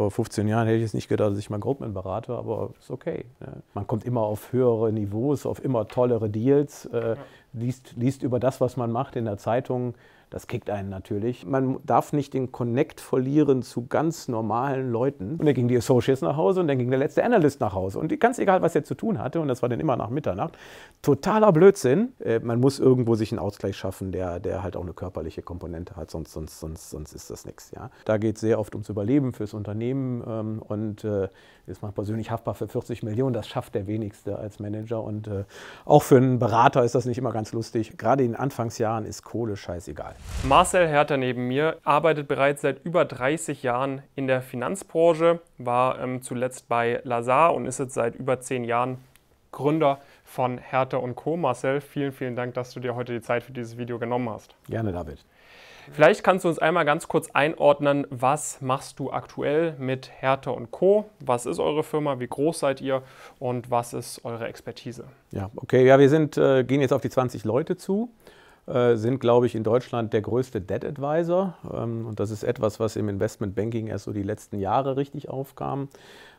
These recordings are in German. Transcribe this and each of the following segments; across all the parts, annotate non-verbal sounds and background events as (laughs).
Vor 15 Jahren hätte ich es nicht gedacht, dass ich mal Goldman berate, aber ist okay. Ne? Man kommt immer auf höhere Niveaus, auf immer tollere Deals, äh, liest, liest über das, was man macht in der Zeitung, das kickt einen natürlich. Man darf nicht den Connect verlieren zu ganz normalen Leuten. Und dann gingen die Associates nach Hause und dann ging der letzte Analyst nach Hause. Und ganz egal, was er zu tun hatte, und das war dann immer nach Mitternacht, totaler Blödsinn. Äh, man muss irgendwo sich einen Ausgleich schaffen, der, der halt auch eine körperliche Komponente hat, sonst, sonst, sonst, sonst ist das nichts. Ja? Da geht es sehr oft ums Überleben fürs Unternehmen ähm, und äh, ist man persönlich haftbar für 40 Millionen. Das schafft der wenigste als Manager. Und äh, auch für einen Berater ist das nicht immer ganz lustig. Gerade in den Anfangsjahren ist Kohle scheißegal. Marcel Hertha neben mir arbeitet bereits seit über 30 Jahren in der Finanzbranche, war ähm, zuletzt bei Lazar und ist jetzt seit über 10 Jahren Gründer von Hertha und Co. Marcel, vielen, vielen Dank, dass du dir heute die Zeit für dieses Video genommen hast. Gerne, David. Vielleicht kannst du uns einmal ganz kurz einordnen, was machst du aktuell mit Hertha und Co? Was ist eure Firma? Wie groß seid ihr? Und was ist eure Expertise? Ja, okay, ja, wir sind, äh, gehen jetzt auf die 20 Leute zu. Äh, sind, glaube ich, in Deutschland der größte Debt Advisor. Ähm, und das ist etwas, was im Investment Banking erst so die letzten Jahre richtig aufkam.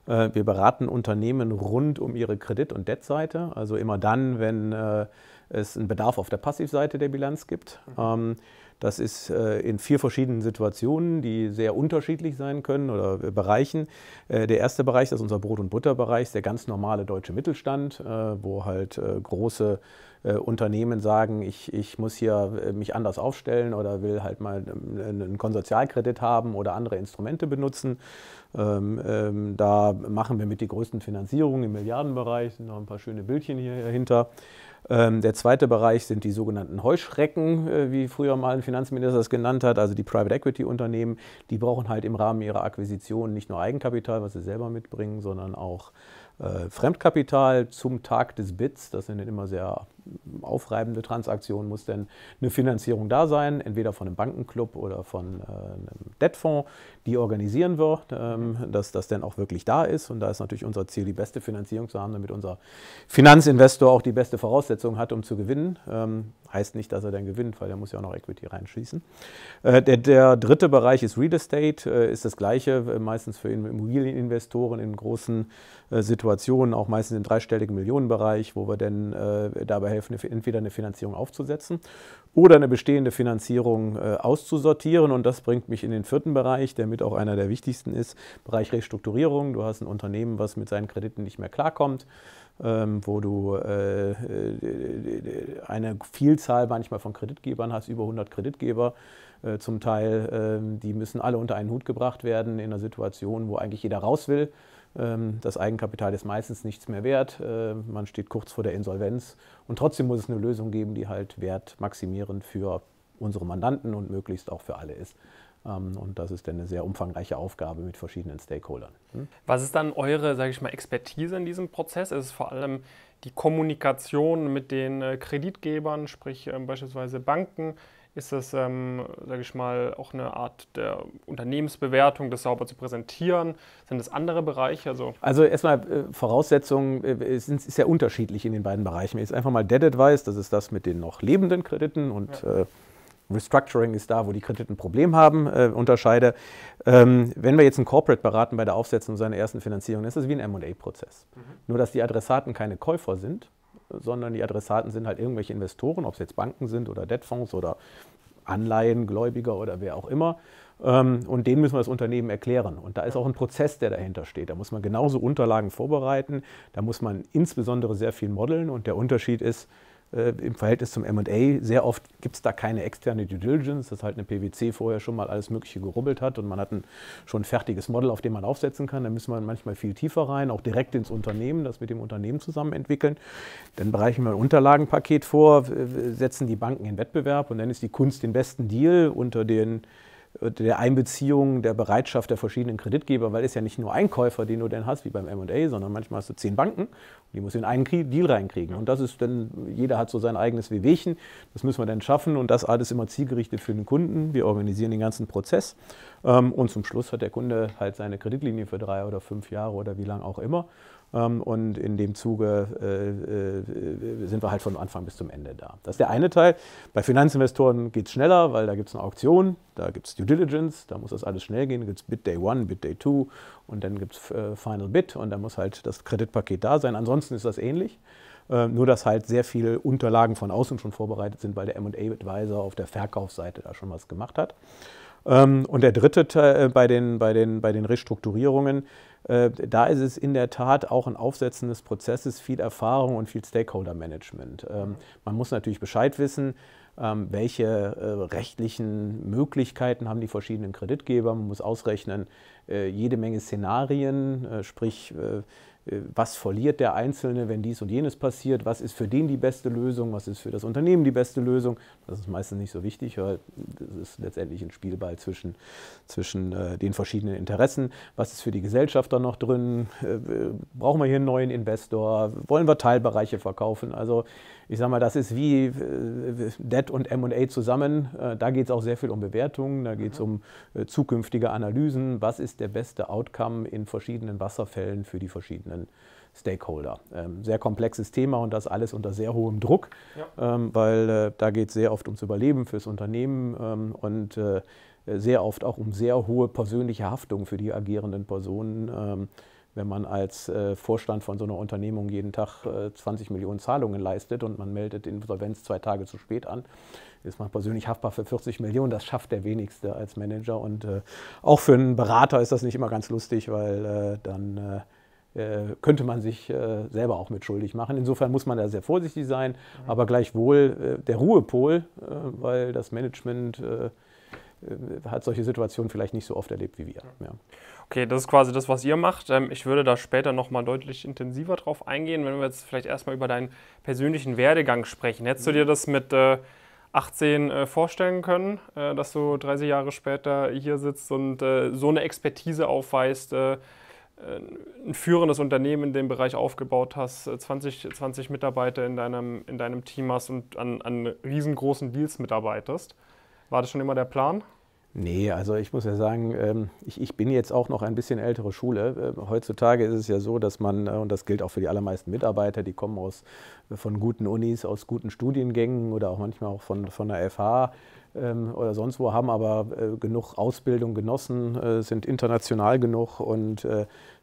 Äh, wir beraten Unternehmen rund um ihre Kredit- und Debtseite, also immer dann, wenn äh, es einen Bedarf auf der Passivseite der Bilanz gibt. Mhm. Ähm, das ist in vier verschiedenen Situationen, die sehr unterschiedlich sein können oder Bereichen. Der erste Bereich, das ist unser Brot- und Butterbereich, ist der ganz normale deutsche Mittelstand, wo halt große äh, Unternehmen sagen, ich, ich muss hier äh, mich anders aufstellen oder will halt mal ähm, einen Konsortialkredit haben oder andere Instrumente benutzen. Ähm, ähm, da machen wir mit die größten Finanzierungen im Milliardenbereich, sind noch ein paar schöne Bildchen hier dahinter. Ähm, der zweite Bereich sind die sogenannten Heuschrecken, äh, wie früher mal ein Finanzminister das genannt hat, also die Private Equity Unternehmen. Die brauchen halt im Rahmen ihrer Akquisition nicht nur Eigenkapital, was sie selber mitbringen, sondern auch äh, Fremdkapital zum Tag des BITs. Das sind immer sehr aufreibende Transaktion muss denn eine Finanzierung da sein, entweder von einem Bankenclub oder von äh, einem Debtfonds. Die organisieren wird, ähm, dass das denn auch wirklich da ist. Und da ist natürlich unser Ziel, die beste Finanzierung zu haben, damit unser Finanzinvestor auch die beste Voraussetzung hat, um zu gewinnen. Ähm, heißt nicht, dass er dann gewinnt, weil er muss ja auch noch Equity reinschießen. Äh, der, der, dritte Bereich ist Real Estate, äh, ist das gleiche, meistens für Immobilieninvestoren in großen Situationen, auch meistens im dreistelligen Millionenbereich, wo wir denn dabei helfen, entweder eine Finanzierung aufzusetzen oder eine bestehende Finanzierung äh, auszusortieren. Und das bringt mich in den vierten Bereich, der mit auch einer der wichtigsten ist, Bereich Restrukturierung. Du hast ein Unternehmen, was mit seinen Krediten nicht mehr klarkommt. Ähm, wo du äh, äh, eine Vielzahl manchmal von Kreditgebern hast, über 100 Kreditgeber zum Teil, ähm, die müssen alle unter einen Hut gebracht werden in einer Situation, wo eigentlich jeder raus will ähm, das Eigenkapital ist meistens nichts mehr wert. Äh, man steht kurz vor der Insolvenz. Und trotzdem muss es eine Lösung geben, die halt wertmaximierend für unsere Mandanten und möglichst auch für alle ist. Ähm, und das ist dann eine sehr umfangreiche Aufgabe mit verschiedenen Stakeholdern. Hm? Was ist dann eure, sage ich mal, Expertise in diesem Prozess? Ist es vor allem die Kommunikation mit den äh, Kreditgebern, sprich ähm, beispielsweise Banken? ist es, ähm, sage ich mal, auch eine Art der Unternehmensbewertung, das sauber zu präsentieren? Sind das andere Bereiche? Also, also erstmal äh, Voraussetzungen äh, sind sehr unterschiedlich in den beiden Bereichen. Jetzt einfach mal Dead Advice, das ist das mit den noch lebenden Krediten und ja. äh, Restructuring ist da, wo die Krediten ein Problem haben, äh, unterscheide. Ähm, wenn wir jetzt ein Corporate beraten bei der Aufsetzung seiner ersten Finanzierung, ist das wie ein MA-Prozess. Mhm. Nur, dass die Adressaten keine Käufer sind, sondern die Adressaten sind halt irgendwelche Investoren, ob es jetzt Banken sind oder Debtfonds oder Anleihen, Gläubiger oder wer auch immer. Ähm, und denen müssen wir das Unternehmen erklären. Und da ist auch ein Prozess, der dahinter steht. Da muss man genauso Unterlagen vorbereiten. Da muss man insbesondere sehr viel modeln. Und der Unterschied ist, äh, im Verhältnis zum MA. Sehr oft gibt es da keine externe Due Diligence, dass halt eine PwC vorher schon mal alles Mögliche gerubbelt hat und man hat ein schon fertiges Modell, auf dem man aufsetzen kann. Da müssen wir manchmal viel tiefer rein, auch direkt ins Unternehmen, das mit dem Unternehmen zusammen entwickeln. Dann bereichen wir ein Unterlagenpaket vor, setzen die Banken in Wettbewerb und dann ist die Kunst den besten Deal unter den der Einbeziehung, der Bereitschaft der verschiedenen Kreditgeber, weil es ja nicht nur Einkäufer, den du dann hast, wie beim M&A, sondern manchmal hast du zehn Banken und die muss in einen Deal reinkriegen. Und das ist dann, jeder hat so sein eigenes Wehwehchen, das müssen wir dann schaffen und das alles immer zielgerichtet für den Kunden. Wir organisieren den ganzen Prozess ähm, und zum Schluss hat der Kunde halt seine Kreditlinie für drei oder fünf Jahre oder wie lange auch immer ähm, und in dem Zuge äh, äh, sind wir halt von Anfang bis zum Ende da. Das ist der eine Teil. Bei Finanzinvestoren geht es schneller, weil da gibt es eine Auktion, da gibt es Due Diligence, da muss das alles schnell gehen, da gibt es Bid Day 1, Bid Day 2 und dann gibt es äh, Final Bid und da muss halt das Kreditpaket da sein. Ansonsten ist das ähnlich. Ähm, nur, dass halt sehr viele Unterlagen von außen schon vorbereitet sind, weil der MA-Advisor auf der Verkaufsseite da schon was gemacht hat. Ähm, und der dritte Teil bei den, bei den, bei den Restrukturierungen äh, da ist es in der Tat auch ein Aufsetzen des Prozesses, viel Erfahrung und viel Stakeholder-Management. Ähm, mhm. man muss natürlich Bescheid wissen, ähm, welche äh, rechtlichen Möglichkeiten haben die verschiedenen Kreditgeber. Man muss ausrechnen, äh, jede Menge Szenarien, sprich, äh, was verliert der Einzelne, wenn dies und jenes passiert, was ist für den die beste Lösung, was ist für das Unternehmen die beste Lösung. Das ist meistens nicht so wichtig, weil das ist letztendlich ein Spielball zwischen, zwischen äh, den verschiedenen Interessen. Was ist für die Gesellschaft da noch drin? Äh, brauchen wir hier einen neuen Investor? Wollen wir Teilbereiche verkaufen? Also ich sage mal, das ist wie äh, Debt und MA zusammen. Äh, da geht es auch sehr viel um Bewertungen, da geht es mhm. um äh, zukünftige Analysen. Was ist der beste Outcome in verschiedenen Wasserfällen für die verschiedenen Stakeholder? Ähm, sehr komplexes Thema und das alles unter sehr hohem Druck, ja. Ähm, weil äh, da geht es sehr oft ums Überleben fürs Unternehmen ähm, und sehr oft auch um sehr hohe persönliche Haftung für die agierenden Personen wenn man als äh, Vorstand von so einer Unternehmung jeden Tag äh, 20 Millionen Zahlungen leistet und man meldet Insolvenz zwei Tage zu spät an, ist man persönlich haftbar für 40 Millionen. Das schafft der wenigste als Manager. Und äh, auch für einen Berater ist das nicht immer ganz lustig, weil äh, dann äh, äh, könnte man sich selber auch mit schuldig machen. Insofern muss man da sehr vorsichtig sein, mhm. aber gleichwohl der Ruhepol, weil das Management äh, hat solche Situationen vielleicht nicht so oft erlebt wie wir. Ja. Okay, das ist quasi das, was ihr macht. Ähm, ich würde da später nochmal deutlich intensiver drauf eingehen, wenn wir jetzt vielleicht erstmal über deinen persönlichen Werdegang sprechen. Hättest du mhm. dir das mit 18 äh, äh, vorstellen können, dass du 30 Jahre später hier sitzt und so eine Expertise aufweist, ein führendes Unternehmen in dem Bereich aufgebaut hast, 20, 20 Mitarbeiter in deinem, in deinem Team hast und an, an riesengroßen Deals mitarbeitest? War das schon immer der Plan? Nee, also ich muss ja sagen, ähm, ich, ich, bin jetzt auch noch ein bisschen ältere Schule. Äh, heutzutage ist es ja so, dass man, äh, und das gilt auch für die allermeisten Mitarbeiter, die kommen aus, äh, von guten Unis, aus guten Studiengängen oder auch manchmal auch von, von der FH ähm, oder sonst wo, haben aber genug Ausbildung genossen, sind international genug und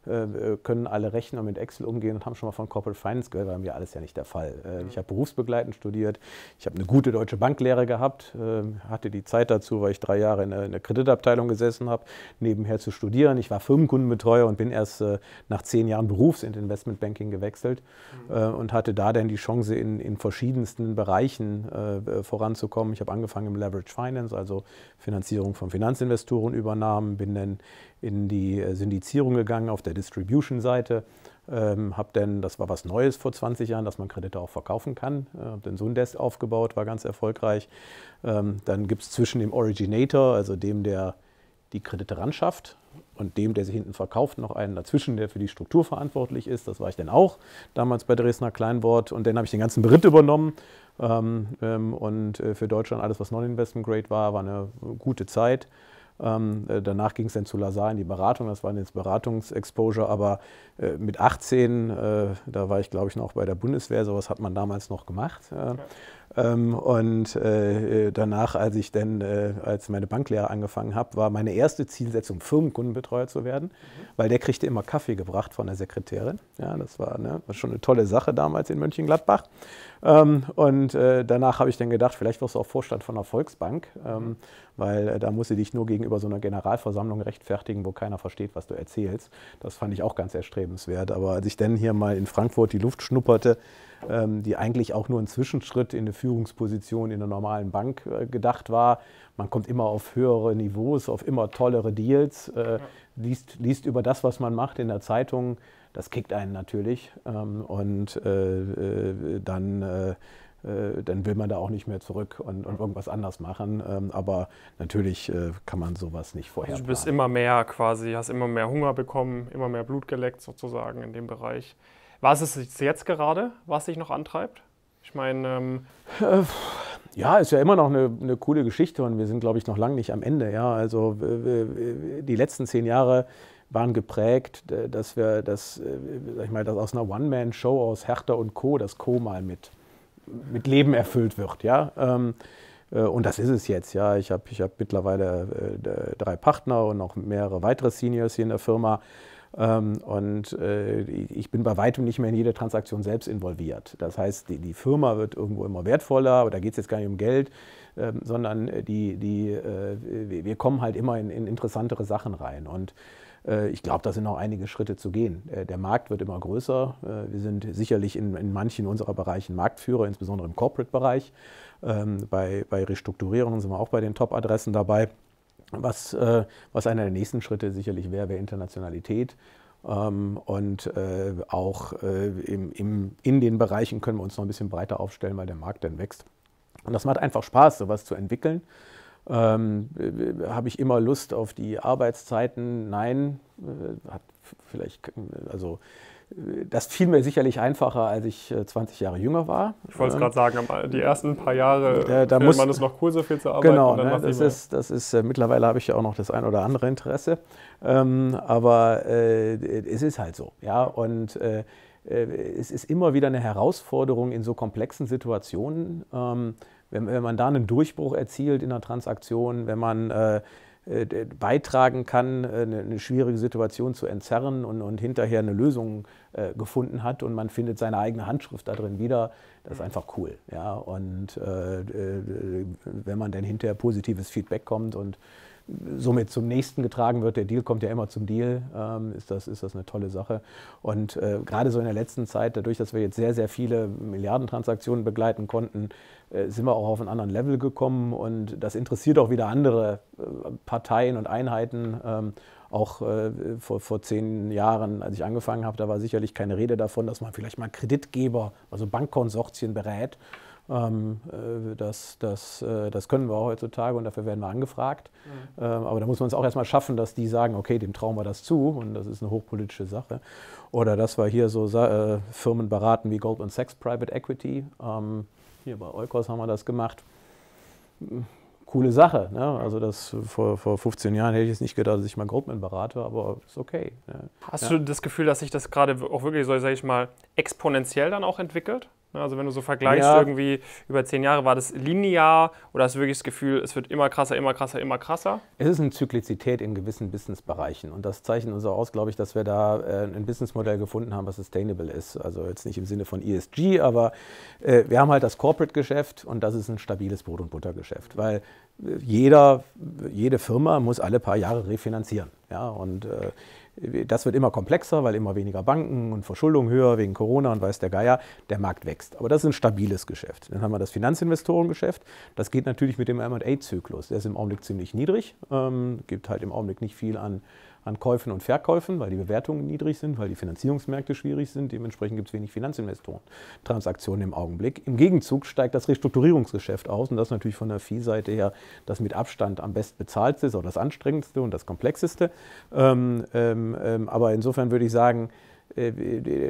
äh, können alle rechnen und mit Excel umgehen und haben schon mal von Corporate Finance gehört, war mir alles ja nicht der Fall. Äh, mhm. Ich habe berufsbegleitend studiert, ich habe eine gute deutsche Banklehre gehabt, äh, hatte die Zeit dazu, weil ich drei Jahre in der Kreditabteilung gesessen habe, nebenher zu studieren. Ich war Firmenkundenbetreuer und bin erst nach zehn Jahren Berufs in Investmentbanking gewechselt mhm. und hatte da dann die Chance, in, in verschiedensten Bereichen voranzukommen. Ich habe angefangen im Leverage Finance, also Finanzierung von Finanzinvestoren übernahmen, bin dann in die Syndizierung gegangen auf der Distribution-Seite. Ähm, habe dann, das war was Neues vor 20 Jahren, dass man Kredite auch verkaufen kann. Äh, habe dann so ein Desk aufgebaut, war ganz erfolgreich. Ähm, dann gibt es zwischen dem Originator, also dem, der die Kredite ran schafft, und dem, der sie hinten verkauft, noch einen dazwischen, der für die Struktur verantwortlich ist. Das war ich dann auch damals bei Dresdner Kleinwort. Und dann habe ich den ganzen Brit übernommen. Ähm, ähm, und äh, für Deutschland alles, was Non-Investment Grade war, war eine gute Zeit. Ähm, äh, danach ging es dann zu Lazar in die Beratung, das war jetzt Beratungsexposure, aber äh, mit 18, äh, da war ich glaube ich noch bei der Bundeswehr, sowas hat man damals noch gemacht. Äh, ähm, und äh, danach, als ich dann äh, als meine Banklehre angefangen habe, war meine erste Zielsetzung, Firmenkundenbetreuer zu werden, mhm. weil der kriegte immer Kaffee gebracht von der Sekretärin. Ja, das war, ne, war schon eine tolle Sache damals in Mönchengladbach. Ähm, und äh, danach habe ich dann gedacht, vielleicht wirst du auch Vorstand von der Volksbank, ähm, mhm. weil äh, da muss sie dich nur gegenüber so einer Generalversammlung rechtfertigen, wo keiner versteht, was du erzählst. Das fand ich auch ganz erstrebenswert. Aber als ich dann hier mal in Frankfurt die Luft schnupperte, ähm, die eigentlich auch nur ein Zwischenschritt in eine Führungsposition in einer normalen Bank äh, gedacht war. Man kommt immer auf höhere Niveaus, auf immer tollere Deals, liest, liest über das, was man macht in der Zeitung das kickt einen natürlich. Ähm, und äh, äh dann, äh, äh, dann will man da auch nicht mehr zurück und, und irgendwas anders machen. Ähm, aber natürlich äh, kann man sowas nicht vorher. Also du bist immer mehr quasi, hast immer mehr Hunger bekommen, immer mehr Blut geleckt sozusagen in dem Bereich. Was ist es jetzt gerade, was dich noch antreibt? Ich meine. Ähm äh, ja, ist ja immer noch eine, eine, coole Geschichte und wir sind, glaube ich, noch lange nicht am Ende. Ja, also die letzten zehn Jahre waren geprägt, äh, dass wir das, äh, sag ich mal, dass aus einer One-Man-Show aus Hertha und Co. das Co. mal mit, mit Leben erfüllt wird. Ja? Ähm, äh, und das ist es jetzt, ja. Ich habe ich hab mittlerweile drei Partner und noch mehrere weitere Seniors hier in der Firma. Ähm, und ich bin bei weitem nicht mehr in jede Transaktion selbst involviert. Das heißt, die, die Firma wird irgendwo immer wertvoller, aber da geht es jetzt gar nicht um Geld, ähm, sondern die, die, wir kommen halt immer in, in interessantere Sachen rein. Und äh, ich glaube, da sind noch einige Schritte zu gehen. Äh, der Markt wird immer größer. Äh, wir sind sicherlich in, in manchen unserer Bereichen Marktführer, insbesondere im Corporate-Bereich. Ähm, bei, bei Restrukturierungen sind wir auch bei den Top-Adressen dabei. Was, was einer der nächsten Schritte sicherlich wäre, wäre Internationalität. Ähm, und auch im, im, in den Bereichen können wir uns noch ein bisschen breiter aufstellen, weil der Markt dann wächst. Und das macht einfach Spaß, sowas zu entwickeln. Ähm, Habe ich immer Lust auf die Arbeitszeiten? Nein, äh, hat vielleicht, also äh, das fiel mir sicherlich einfacher, als ich 20 äh, Jahre jünger war. Ich wollte es ähm, gerade sagen, die ersten paar Jahre da, da muss man es noch cool, so viel zu arbeiten. Genau, ne, das, ist, das ist, mittlerweile habe ich ja auch noch das ein oder andere Interesse, ähm, aber äh, es ist halt so, ja, und äh, es ist immer wieder eine Herausforderung in so komplexen Situationen, ähm, wenn, wenn man da einen Durchbruch erzielt in einer Transaktion, wenn man äh, äh, beitragen kann, äh, eine, eine, schwierige Situation zu entzerren und, und hinterher eine Lösung äh, gefunden hat und man findet seine eigene Handschrift da drin wieder, das ist mhm. einfach cool. Ja? Und äh, wenn man dann hinterher positives Feedback kommt und somit zum nächsten getragen wird. Der Deal kommt ja immer zum Deal. Ähm, ist, das, ist das eine tolle Sache. Und äh, gerade so in der letzten Zeit, dadurch, dass wir jetzt sehr, sehr viele Milliardentransaktionen begleiten konnten, äh, sind wir auch auf einen anderen Level gekommen und das interessiert auch wieder andere äh, Parteien und Einheiten. Ähm, auch äh, vor, vor zehn Jahren, als ich angefangen habe, da war sicherlich keine Rede davon, dass man vielleicht mal Kreditgeber, also Bankkonsortien berät. Ähm, das, das, das können wir heutzutage und dafür werden wir angefragt. Mhm. Ähm, aber da muss man es auch erstmal schaffen, dass die sagen, okay, dem trauen wir das zu und das ist eine hochpolitische Sache. Oder dass wir hier so Firmen beraten wie Goldman Sachs Private Equity. Hier bei Eukos haben wir das gemacht. Coole Sache. Ne? Also das vor, vor 15 Jahren hätte ich es nicht gedacht, dass ich mal Gruppen berate, aber ist okay. Ne? Hast ja. du das Gefühl, dass sich das gerade auch wirklich so, sage ich mal, exponentiell dann auch entwickelt? Ne? Also wenn du so vergleichst, ja. irgendwie über zehn Jahre, war das linear oder hast du wirklich das Gefühl, es wird immer krasser, immer krasser, immer krasser? Es ist eine Zyklizität in gewissen Businessbereichen und das zeichnet uns auch aus, glaube ich, dass wir da äh, ein Businessmodell gefunden haben, was sustainable ist. Also jetzt nicht im Sinne von ESG, aber äh, wir haben halt das Corporate-Geschäft und das ist ein stabiles Brot- und Buttergeschäft, weil äh, jeder, jede Firma muss alle paar Jahre refinanzieren. Ja? Und äh, das wird immer komplexer, weil immer weniger Banken und Verschuldung höher wegen Corona und weiß der Geier, der Markt wächst. Aber das ist ein stabiles Geschäft. Dann haben wir das Finanzinvestorengeschäft. Das geht natürlich mit dem MA-Zyklus. Der ist im Augenblick ziemlich niedrig, ähm, gibt halt im Augenblick nicht viel an an Käufen und Verkäufen, weil die Bewertungen niedrig sind, weil die Finanzierungsmärkte schwierig sind. Dementsprechend gibt es wenig Finanzinvestoren. Transaktionen im Augenblick. Im Gegenzug steigt das Restrukturierungsgeschäft aus und das ist natürlich von der Viehseite her das mit Abstand am best bezahlte ist, auch das anstrengendste und das komplexeste. Ähm, ähm, ähm aber insofern würde ich sagen, äh,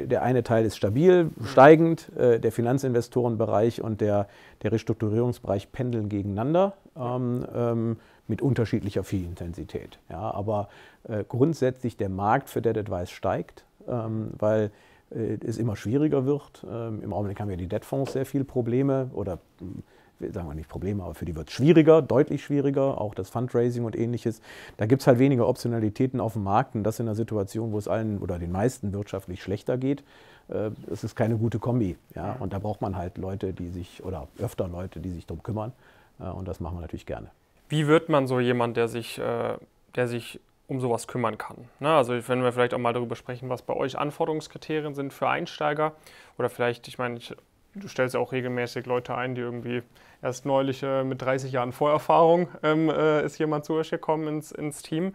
der eine Teil ist stabil, steigend, äh, der Finanzinvestorenbereich und der, der Restrukturierungsbereich pendeln gegeneinander. Ähm, ähm, mit unterschiedlicher Viehintensität. Ja, aber äh, grundsätzlich der Markt für Dead Advice steigt, ähm, weil äh, es immer schwieriger wird. Ähm, Im Augenblick haben ja die Debtfonds sehr viele Probleme oder hm, sagen wir nicht Probleme, aber für die wird es schwieriger, deutlich schwieriger, auch das Fundraising und ähnliches. Da gibt es halt weniger Optionalitäten auf dem Markt und das in einer Situation, wo es allen oder den meisten wirtschaftlich schlechter geht. das äh, ist keine gute Kombi. Ja? Und da braucht man halt Leute, die sich, oder öfter Leute, die sich darum kümmern. Äh, und das machen wir natürlich gerne wie wird man so jemand, der sich, äh, der sich um sowas kümmern kann? Ne? Also wenn wir vielleicht auch mal darüber sprechen, was bei euch Anforderungskriterien sind für Einsteiger oder vielleicht, ich meine, ich, du stellst ja auch regelmäßig Leute ein, die irgendwie erst neulich äh, mit 30 Jahren Vorerfahrung ähm, äh, ist jemand zu euch gekommen ins, ins Team.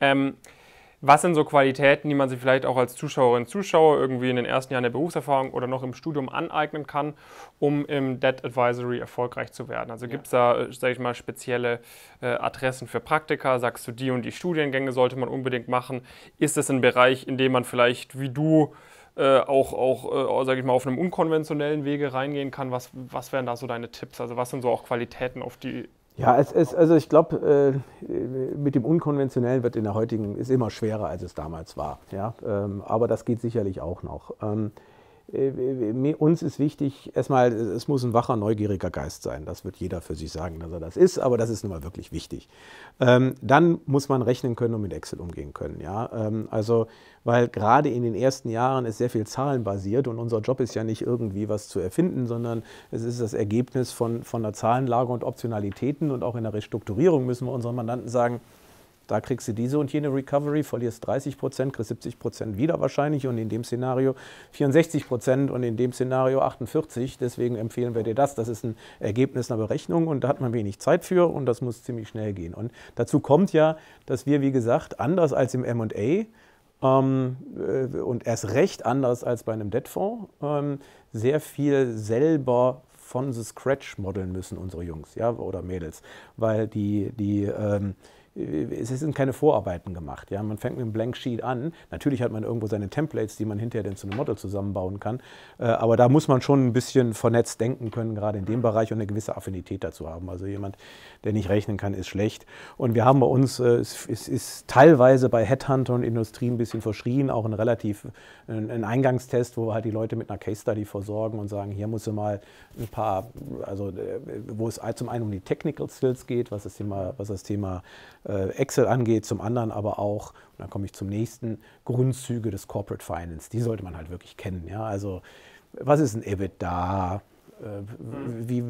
Ähm, was sind so Qualitäten, die man sich vielleicht auch als Zuschauerin, Zuschauer irgendwie in den ersten Jahren der Berufserfahrung oder noch im Studium aneignen kann, um im Debt Advisory erfolgreich zu werden? Also ja. gibt es da, äh, sage ich mal, spezielle äh, Adressen für Praktika? Sagst du, die und die Studiengänge sollte man unbedingt machen? Ist es ein Bereich, in dem man vielleicht wie du äh, auch, auch äh, sage ich mal, auf einem unkonventionellen Wege reingehen kann? Was, was wären da so deine Tipps? Also was sind so auch Qualitäten, auf die ja, es ist, also ich glaube, äh, mit dem Unkonventionellen wird in der heutigen, ist immer schwerer, als es damals war. Ja? Ähm, aber das geht sicherlich auch noch. Ähm, äh, äh, uns ist wichtig, erstmal, es muss ein wacher, neugieriger Geist sein. Das wird jeder für sich sagen, dass er das ist, aber das ist nun mal wirklich wichtig. Ähm, dann muss man rechnen können und mit Excel umgehen können. Ja? Ähm, also, weil gerade in den ersten Jahren ist sehr viel zahlenbasiert und unser Job ist ja nicht irgendwie was zu erfinden, sondern es ist das Ergebnis von, von der Zahlenlage und Optionalitäten und auch in der Restrukturierung müssen wir unseren Mandanten sagen, da kriegst du diese und jene Recovery, verlierst 30 Prozent, kriegst 70 Prozent wieder wahrscheinlich und in dem Szenario 64 Prozent und in dem Szenario 48. Deswegen empfehlen wir dir das. Das ist ein Ergebnis einer Berechnung und da hat man wenig Zeit für und das muss ziemlich schnell gehen. Und dazu kommt ja, dass wir, wie gesagt, anders als im MA, ähm, äh, und erst recht anders als bei einem Debtfonds, ähm, sehr viel selber von the scratch modeln müssen, unsere Jungs ja, oder Mädels, weil die, die ähm, es sind keine Vorarbeiten gemacht. Ja? Man fängt mit einem Blank Sheet an. Natürlich hat man irgendwo seine Templates, die man hinterher dann zu einem Model zusammenbauen kann. Äh, aber da muss man schon ein bisschen vernetzt denken können, gerade in dem mhm. Bereich und eine gewisse Affinität dazu haben. Also jemand, der nicht rechnen kann, ist schlecht. Und wir haben bei uns, äh, es ist teilweise bei Headhunter und Industrie ein bisschen verschrien, auch ein relativ äh, ein Eingangstest, wo wir halt die Leute mit einer Case Study versorgen und sagen, hier muss du mal ein paar, also wo es zum einen um die Technical Skills geht, was das Thema, was das Thema äh, Excel angeht, zum anderen aber auch, und dann komme ich zum nächsten, Grundzüge des Corporate Finance. Die sollte man halt wirklich kennen. Ja? Also was ist ein EBITDA? Äh, mhm. Wie,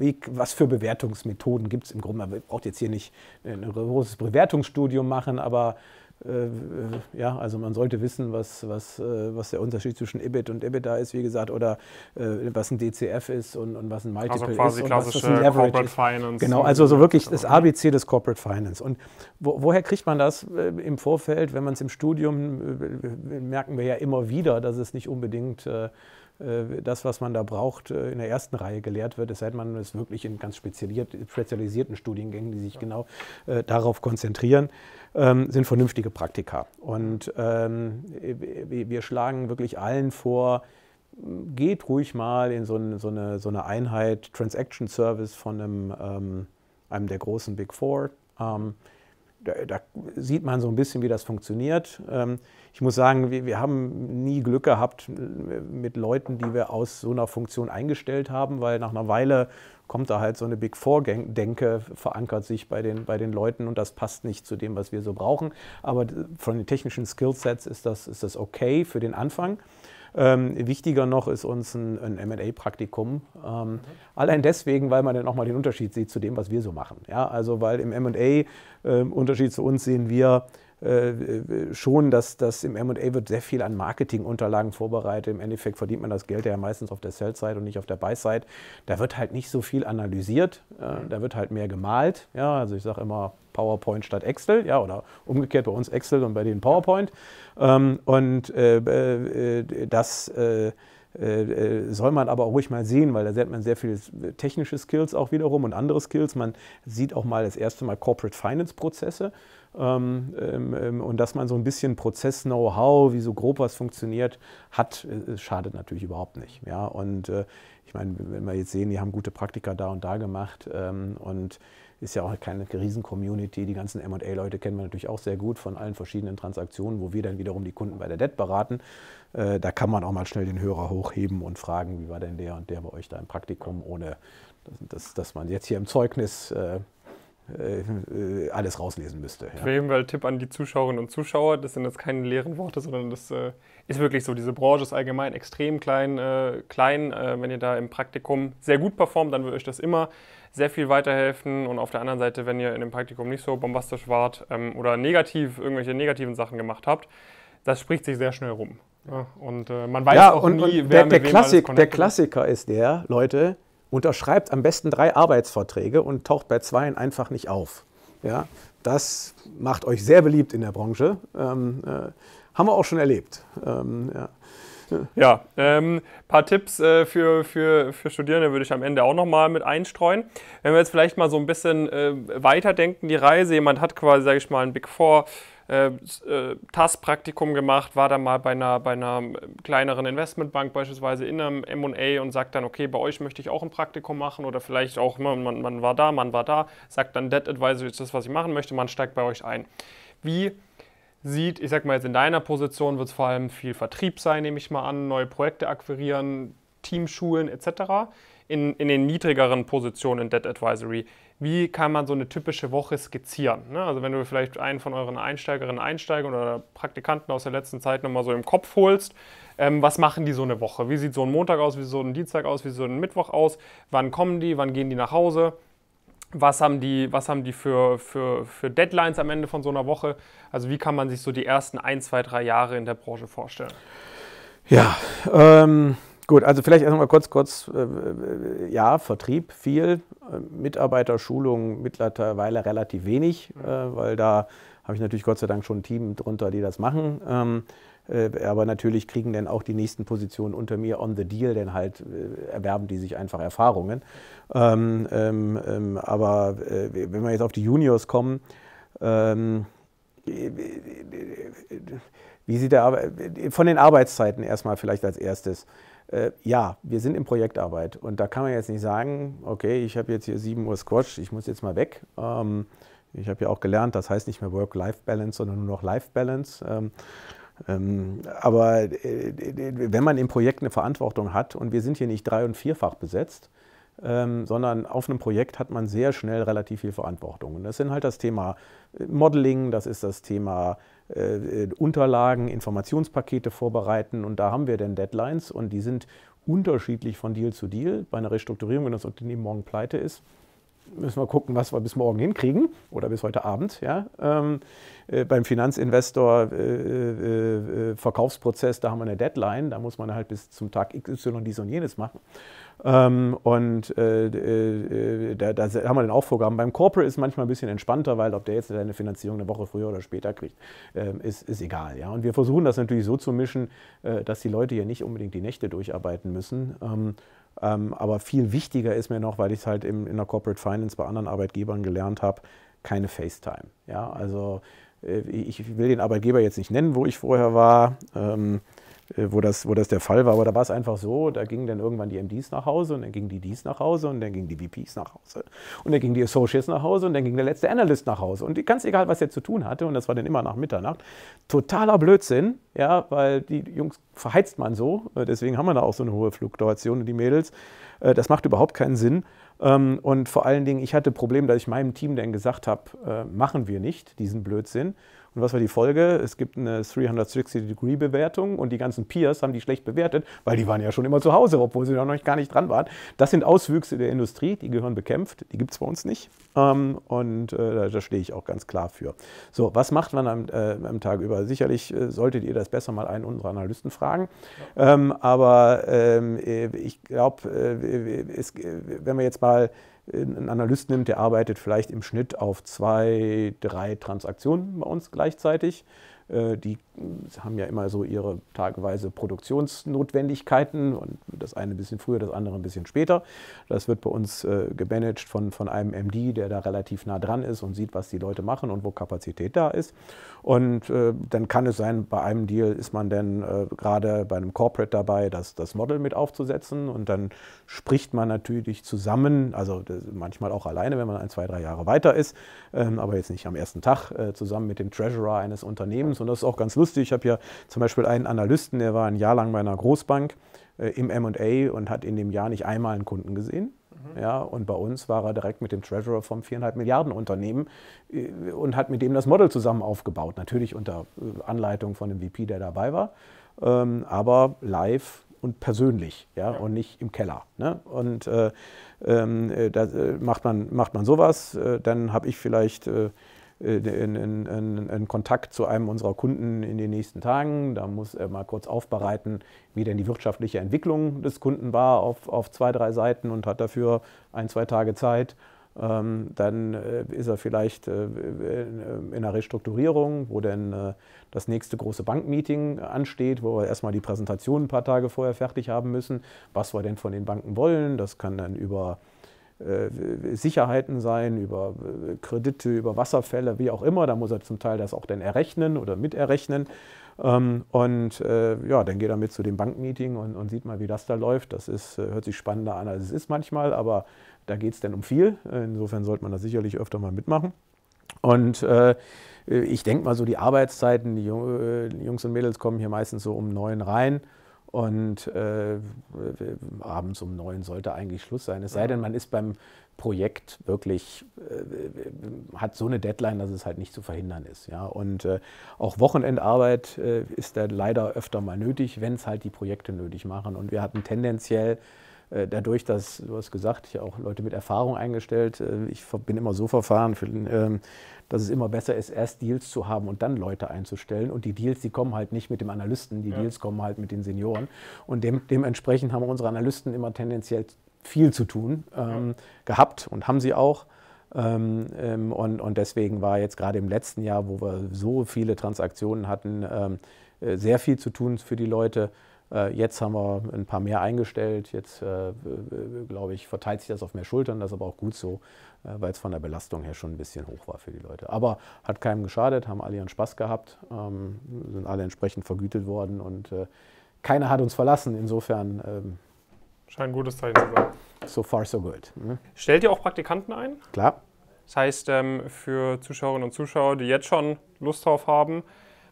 wie, was für Bewertungsmethoden gibt es im Grunde? Man braucht jetzt hier nicht ein großes Bewertungsstudium machen, aber äh, äh, ja, also man sollte wissen, was, was, äh, was der Unterschied zwischen EBIT und EBITDA ist, wie gesagt, oder äh, was ein DCF ist und, und was ein Multiple also quasi ist und was ein Corporate ist. Finance. Genau, also so wirklich das ABC des Corporate Finance. Und wo, woher kriegt man das im Vorfeld, wenn man es im Studium, merken wir ja immer wieder, dass es nicht unbedingt äh, äh, das, was man da braucht, äh, in der ersten Reihe gelehrt wird, es sei denn, man ist wirklich in ganz spezialisierten Studiengängen, die sich genau äh, darauf konzentrieren, ähm, sind vernünftige Praktika. Und ähm, wir schlagen wirklich allen vor, geht ruhig mal in so, so, eine, so eine, Einheit Transaction Service von einem, ähm, einem der großen Big Four ähm, da, da, sieht man so ein bisschen, wie das funktioniert. Ähm, ich muss sagen, wir, wir, haben nie Glück gehabt äh, mit Leuten, die wir aus so einer Funktion eingestellt haben, weil nach einer Weile kommt da halt so eine Big Four-Denke, verankert sich bei den, bei den Leuten und das passt nicht zu dem, was wir so brauchen. Aber von den technischen Skillsets ist das, ist das okay für den Anfang. Ähm, wichtiger noch ist uns ein, ein MA-Praktikum. Ähm, mhm. Allein deswegen, weil man dann auch mal den Unterschied sieht zu dem, was wir so machen. Ja, also, weil im MA, äh, Unterschied zu uns, sehen wir, äh, schon, dass, dass im MA wird sehr viel an Marketingunterlagen vorbereitet. Im Endeffekt verdient man das Geld ja meistens auf der Sell-Side und nicht auf der Buy-Side. Da wird halt nicht so viel analysiert, äh, mhm. da wird halt mehr gemalt. Ja, also ich sage immer PowerPoint statt Excel, ja, oder umgekehrt bei uns Excel und bei denen PowerPoint. Ähm, und äh, das soll man aber auch ruhig mal sehen, weil da sieht man sehr viele technische Skills auch wiederum und andere Skills. Man sieht auch mal das erste Mal Corporate Finance Prozesse. Ähm, ähm, ähm, und dass man so ein bisschen Prozess-Know-how, wie so grob was funktioniert, hat, äh, äh, schadet natürlich überhaupt nicht. Ja? Und äh, ich meine, wenn wir jetzt sehen, die haben gute Praktika da und da gemacht ähm, und ist ja auch keine Riesen-Community. Die ganzen MA-Leute kennen wir natürlich auch sehr gut von allen verschiedenen Transaktionen, wo wir dann wiederum die Kunden bei der Debt beraten. Äh, da kann man auch mal schnell den Hörer hochheben und fragen, wie war denn der und der bei euch da im Praktikum, ohne dass, dass man jetzt hier im Zeugnis äh, äh, äh, alles rauslesen müsste. Ja. Quellenwelt-Tipp an die Zuschauerinnen und Zuschauer, das sind jetzt keine leeren Worte, sondern das äh, ist wirklich so. Diese Branche ist allgemein extrem klein. Äh, klein. Äh, wenn ihr da im Praktikum sehr gut performt, dann würde euch das immer sehr viel weiterhelfen. Und auf der anderen Seite, wenn ihr in dem Praktikum nicht so bombastisch wart ähm, oder negativ irgendwelche negativen Sachen gemacht habt, das spricht sich sehr schnell rum. Ja. Und äh, man weiß ja, auch und, nie, und wer der, mit der, wem Klassik, der Klassiker ist der, Leute, unterschreibt am besten drei Arbeitsverträge und taucht bei zweien einfach nicht auf. Ja, das macht euch sehr beliebt in der Branche. Ähm, äh, haben wir auch schon erlebt. Ähm, ja. Ja, ähm, paar Tipps äh, für, für, für Studierende würde ich am Ende auch nochmal mit einstreuen. Wenn wir jetzt vielleicht mal so ein bisschen äh, weiterdenken, die Reise, jemand hat quasi, sage ich mal, ein Big Four äh, äh TAS-Praktikum gemacht, war dann mal bei einer, bei einer ähm, kleineren Investmentbank beispielsweise in einem M&A und sagt dann, okay, bei euch möchte ich auch ein Praktikum machen oder vielleicht auch, ne, man, man war da, man war da, sagt dann Debt Advisor ist das, was ich machen möchte, man steigt bei euch ein. Wie sieht, ich sag mal jetzt in deiner Position wird es vor allem viel Vertrieb sein, nehme ich mal an, neue Projekte akquirieren, Teamschulen etc., in, in den niedrigeren Positionen in Debt Advisory. Wie kann man so eine typische Woche skizzieren? Ne? Also wenn du vielleicht einen von euren Einsteigerinnen, Einsteigern oder Praktikanten aus der letzten Zeit nochmal so im Kopf holst, ähm, was machen die so eine Woche? Wie sieht so ein Montag aus, wie sieht so ein Dienstag aus, wie sieht so ein Mittwoch aus? Wann kommen die, wann gehen die nach Hause? was haben die, was haben die für, für, für Deadlines am Ende von so einer Woche? Also wie kann man sich so die ersten ein, zwei, drei Jahre in der Branche vorstellen? Ja, ähm, Gut, also vielleicht erstmal kurz, kurz, äh, äh, ja, Vertrieb viel, äh, Mitarbeiterschulung mittlerweile relativ wenig, mhm. äh, weil da habe ich natürlich Gott sei Dank schon ein Team drunter, die das machen. Ähm, äh, aber natürlich kriegen dann auch die nächsten Positionen unter mir on the deal, denn halt äh, erwerben die sich einfach Erfahrungen. Ähm, ähm, ähm aber wenn wir jetzt auf die Juniors kommen, ähm, wie sieht der Ar von den Arbeitszeiten erstmal vielleicht als erstes. Äh, ja, wir sind in Projektarbeit und da kann man jetzt nicht sagen, okay, ich habe jetzt hier 7 Uhr Squash, ich muss jetzt mal weg. Ähm, ich habe ja auch gelernt, das heißt nicht mehr Work-Life-Balance, sondern nur noch Life-Balance. Ähm, ähm, aber äh, wenn man im Projekt eine Verantwortung hat und wir sind hier nicht drei- und vierfach besetzt, ähm, sondern auf einem Projekt hat man sehr schnell relativ viel Verantwortung. Und das sind halt das Thema äh, Modeling, das ist das Thema äh, äh, Unterlagen, Informationspakete vorbereiten und da haben wir dann Deadlines und die sind unterschiedlich von Deal zu Deal. Bei einer Restrukturierung, wenn das Unternehmen morgen pleite ist, müssen wir gucken, was wir bis morgen hinkriegen oder bis heute Abend. Ja. Ähm, äh, beim Finanzinvestor äh, äh, äh Verkaufsprozess, da haben wir eine Deadline, da muss man halt bis zum Tag XY dies und jenes machen. Ähm, und äh, äh, da, da, haben wir dann auch Vorgaben. Beim Corporate ist manchmal ein bisschen entspannter, weil ob der jetzt seine Finanzierung eine Woche früher oder später kriegt, äh, ist, ist egal. Ja? Und wir versuchen das natürlich so zu mischen, äh, dass die Leute hier nicht unbedingt die Nächte durcharbeiten müssen. Ähm, ähm, aber viel wichtiger ist mir noch, weil ich es halt im, in der Corporate Finance bei anderen Arbeitgebern gelernt habe, keine FaceTime. Ja? Also äh, ich will den Arbeitgeber jetzt nicht nennen, wo ich vorher war. Ähm, äh, wo das, wo das der Fall war. Aber da war es einfach so, da gingen dann irgendwann die MDs nach Hause und dann gingen die Ds nach Hause und dann gingen die VPs nach Hause und dann gingen die Associates nach Hause und dann ging der letzte Analyst nach Hause. Und ganz egal, was er zu tun hatte, und das war dann immer nach Mitternacht, totaler Blödsinn, ja, weil die Jungs verheizt man so, äh, deswegen haben wir da auch so eine hohe Fluktuation und die Mädels. Äh, das macht überhaupt keinen Sinn. Ähm, und vor allen Dingen, ich hatte Probleme, dass ich meinem Team dann gesagt habe, machen wir nicht diesen Blödsinn. Und was war die Folge? Es gibt eine 360-Degree-Bewertung und die ganzen Peers haben die schlecht bewertet, weil die waren ja schon immer zu Hause, obwohl sie da noch gar nicht dran waren. Das sind Auswüchse der Industrie, die gehören bekämpft, die gibt es bei uns nicht. Ähm, und äh, da, stehe ich auch ganz klar für. So, was macht man am, äh, am Tag über? Sicherlich äh, solltet ihr das besser mal einen unserer Analysten fragen. Ja. Ähm, aber ähm, ich glaube, wenn wir jetzt mal einen Analyst nimmt, der arbeitet vielleicht im Schnitt auf zwei, drei Transaktionen bei uns gleichzeitig. Äh, die äh, haben ja immer so ihre tageweise Produktionsnotwendigkeiten und das eine ein bisschen früher, das andere ein bisschen später. Das wird bei uns äh, gemanagt von, von einem MD, der da relativ nah dran ist und sieht, was die Leute machen und wo Kapazität da ist. Und dann kann es sein, bei einem Deal ist man dann gerade bei einem Corporate dabei, das, das Model mit aufzusetzen und dann spricht man natürlich zusammen, also manchmal auch alleine, wenn man ein, zwei, drei Jahre weiter ist, ähm, aber jetzt nicht am ersten Tag, zusammen mit dem Treasurer eines Unternehmens und das ist auch ganz lustig. Ich habe ja zum Beispiel einen Analysten, der war ein Jahr lang bei einer Großbank äh, im MA und hat in dem Jahr nicht einmal einen Kunden gesehen. Mhm. Ja, und bei uns war er direkt mit dem Treasurer vom 4,5 Milliarden Unternehmen äh, und hat mit dem das Model zusammen aufgebaut. Natürlich unter äh, Anleitung von dem VP, der dabei war, ähm, aber live und persönlich ja, und nicht im Keller. Ne? Und äh, ähm, äh, da äh, macht, man, macht man sowas, dann habe ich vielleicht äh, einen Kontakt zu einem unserer Kunden in den nächsten Tagen. Da muss er mal kurz aufbereiten, wie denn die wirtschaftliche Entwicklung des Kunden war auf, auf zwei, drei Seiten und hat dafür ein, zwei Tage Zeit. Ähm, dann äh, ist er vielleicht äh, äh in einer Restrukturierung, wo denn äh, das nächste große Bankmeeting ansteht, wo wir erstmal die Präsentation ein paar Tage vorher fertig haben müssen, was wir denn von den Banken wollen. Das kann dann über äh, Sicherheiten sein, über äh, Kredite, über Wasserfälle, wie auch immer. Da muss er zum Teil das auch dann errechnen oder miterrechnen. Ähm, und äh, ja, dann geht er mit zu dem Bankmeeting und, und sieht mal, wie das da läuft. Das ist, hört sich spannender an, als es ist manchmal, aber da geht es dann um viel. Insofern sollte man das sicherlich öfter mal mitmachen. Und äh, ich denke mal so, die Arbeitszeiten, die Jungs und Mädels kommen hier meistens so um neun rein. Und äh, abends um neun sollte eigentlich Schluss sein. Es sei denn, man ist beim Projekt wirklich, äh, hat so eine Deadline, dass es halt nicht zu verhindern ist. Ja? Und äh, auch Wochenendarbeit äh, ist da leider öfter mal nötig, wenn es halt die Projekte nötig machen. Und wir hatten tendenziell äh, dadurch, dass, du hast gesagt, ich habe auch Leute mit Erfahrung eingestellt, äh, ich bin immer so verfahren, ähm, dass es immer besser ist, erst Deals zu haben und dann Leute einzustellen. Und die Deals, die kommen halt nicht mit dem Analysten, die ja. Deals kommen halt mit den Senioren. Und dem, dementsprechend haben unsere Analysten immer tendenziell viel zu tun ähm, ja. gehabt und haben sie auch. Ähm, ähm und, und deswegen war jetzt gerade im letzten Jahr, wo wir so viele Transaktionen hatten, ähm, äh, sehr viel zu tun für die Leute. Äh, jetzt haben wir ein paar mehr eingestellt. Jetzt, äh, glaube ich, verteilt sich das auf mehr Schultern. Das ist aber auch gut so, äh, weil es von der Belastung her schon ein bisschen hoch war für die Leute. Aber hat keinem geschadet, haben alle ihren Spaß gehabt, ähm, sind alle entsprechend vergütet worden und keiner hat uns verlassen. Insofern. Ähm, Scheint ein gutes Zeichen zu sein. So far, so good. Ne? Stellt ihr auch Praktikanten ein? Klar. Das heißt, ähm, für Zuschauerinnen und Zuschauer, die jetzt schon Lust drauf haben,